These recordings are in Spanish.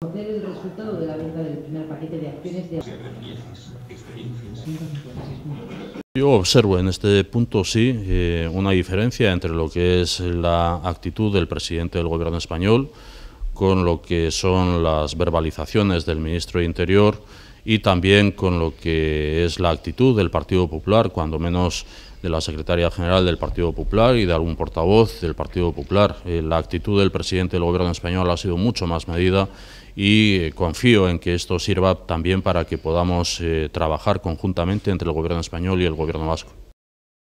de la de Yo observo en este punto, sí, eh, una diferencia entre lo que es la actitud del presidente del Gobierno español con lo que son las verbalizaciones del ministro de Interior y también con lo que es la actitud del Partido Popular, cuando menos de la secretaria general del Partido Popular y de algún portavoz del Partido Popular. Eh, la actitud del presidente del Gobierno español ha sido mucho más medida y eh, confío en que esto sirva también para que podamos eh, trabajar conjuntamente entre el Gobierno español y el Gobierno vasco.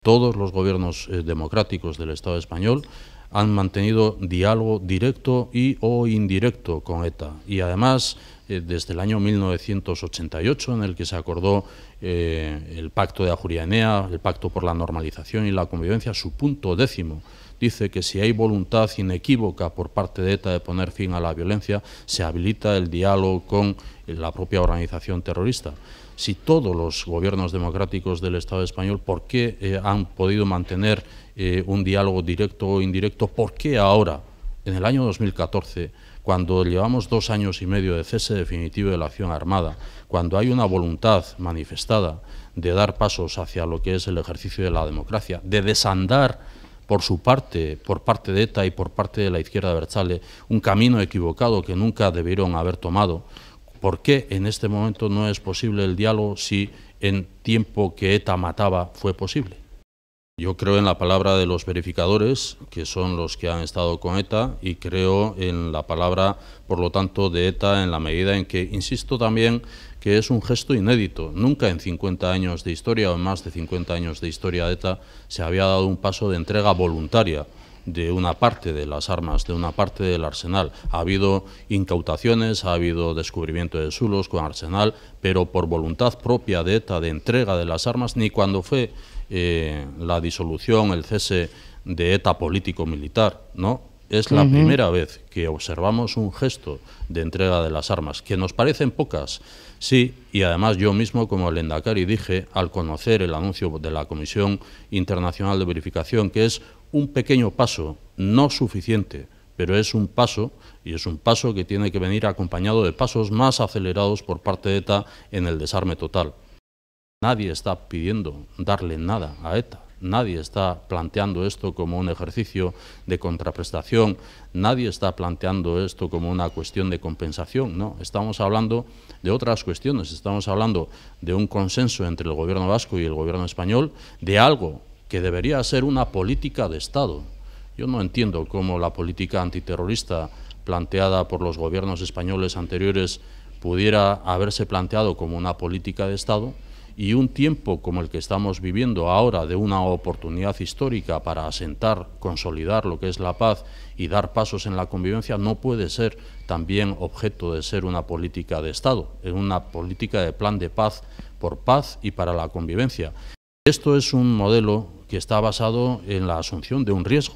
Todos los gobiernos democráticos del Estado español han mantenido diálogo directo y o indirecto con ETA. Y además, eh, desde el año 1988, en el que se acordó eh, el Pacto de Ajurianea, el Pacto por la Normalización y la Convivencia, su punto décimo, dice que si hay voluntad inequívoca por parte de ETA de poner fin a la violencia, se habilita el diálogo con la propia organización terrorista si todos los gobiernos democráticos del Estado español, ¿por qué eh, han podido mantener eh, un diálogo directo o indirecto? ¿Por qué ahora, en el año 2014, cuando llevamos dos años y medio de cese definitivo de la acción armada, cuando hay una voluntad manifestada de dar pasos hacia lo que es el ejercicio de la democracia, de desandar por su parte, por parte de ETA y por parte de la izquierda de Berchale, un camino equivocado que nunca debieron haber tomado, ¿Por qué en este momento no es posible el diálogo si en tiempo que ETA mataba fue posible? Yo creo en la palabra de los verificadores, que son los que han estado con ETA, y creo en la palabra, por lo tanto, de ETA en la medida en que, insisto también, que es un gesto inédito. Nunca en 50 años de historia o en más de 50 años de historia de ETA se había dado un paso de entrega voluntaria de una parte de las armas, de una parte del arsenal. Ha habido incautaciones, ha habido descubrimiento de sulos con arsenal, pero por voluntad propia de ETA de entrega de las armas, ni cuando fue eh, la disolución, el cese de ETA político-militar, ¿no? Es la primera vez que observamos un gesto de entrega de las armas, que nos parecen pocas, sí, y además yo mismo como el Endacari dije al conocer el anuncio de la Comisión Internacional de Verificación que es un pequeño paso, no suficiente, pero es un paso y es un paso que tiene que venir acompañado de pasos más acelerados por parte de ETA en el desarme total. Nadie está pidiendo darle nada a ETA nadie está planteando esto como un ejercicio de contraprestación, nadie está planteando esto como una cuestión de compensación, no, estamos hablando de otras cuestiones, estamos hablando de un consenso entre el gobierno vasco y el gobierno español de algo que debería ser una política de Estado. Yo no entiendo cómo la política antiterrorista planteada por los gobiernos españoles anteriores pudiera haberse planteado como una política de Estado y un tiempo como el que estamos viviendo ahora de una oportunidad histórica para asentar, consolidar lo que es la paz y dar pasos en la convivencia no puede ser también objeto de ser una política de Estado, es una política de plan de paz por paz y para la convivencia. Esto es un modelo que está basado en la asunción de un riesgo,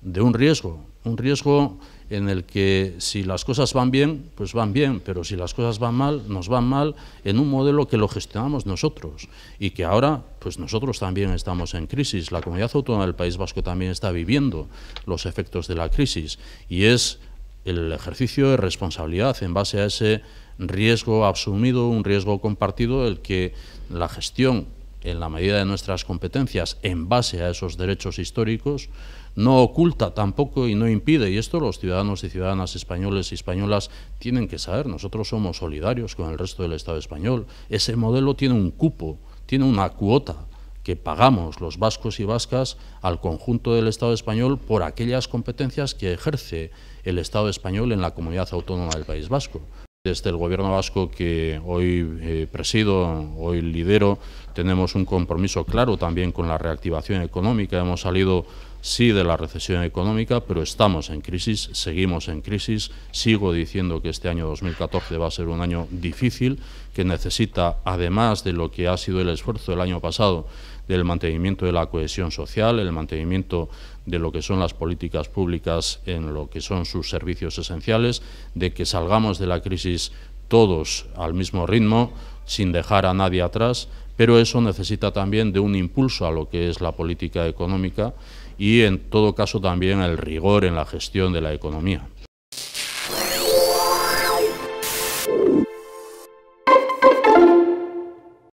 de un riesgo, un riesgo en el que si las cosas van bien, pues van bien, pero si las cosas van mal, nos van mal en un modelo que lo gestionamos nosotros y que ahora, pues nosotros también estamos en crisis. La comunidad autónoma del País Vasco también está viviendo los efectos de la crisis y es el ejercicio de responsabilidad en base a ese riesgo asumido, un riesgo compartido, el que la gestión en la medida de nuestras competencias en base a esos derechos históricos, no oculta tampoco y no impide, y esto los ciudadanos y ciudadanas españoles y españolas tienen que saber, nosotros somos solidarios con el resto del Estado español, ese modelo tiene un cupo, tiene una cuota que pagamos los vascos y vascas al conjunto del Estado español por aquellas competencias que ejerce el Estado español en la comunidad autónoma del País Vasco. Desde el Gobierno vasco que hoy eh, presido, hoy lidero, tenemos un compromiso claro también con la reactivación económica. Hemos salido sí de la recesión económica, pero estamos en crisis, seguimos en crisis. Sigo diciendo que este año 2014 va a ser un año difícil, que necesita, además de lo que ha sido el esfuerzo del año pasado, del mantenimiento de la cohesión social, el mantenimiento de lo que son las políticas públicas en lo que son sus servicios esenciales, de que salgamos de la crisis todos al mismo ritmo, sin dejar a nadie atrás, pero eso necesita también de un impulso a lo que es la política económica y en todo caso también el rigor en la gestión de la economía.